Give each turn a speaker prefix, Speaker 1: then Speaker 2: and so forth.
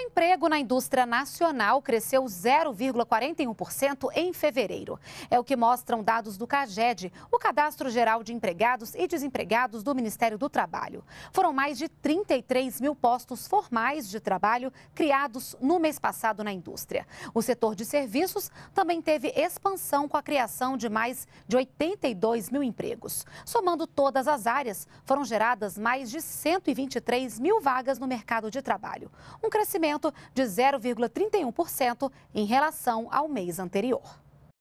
Speaker 1: emprego na indústria nacional cresceu 0,41% em fevereiro. É o que mostram dados do CAGED, o Cadastro Geral de Empregados e Desempregados do Ministério do Trabalho. Foram mais de 33 mil postos formais de trabalho criados no mês passado na indústria. O setor de serviços também teve expansão com a criação de mais de 82 mil empregos. Somando todas as áreas, foram geradas mais de 123 mil vagas no mercado de trabalho. Um crescimento de 0,31% em relação ao mês anterior.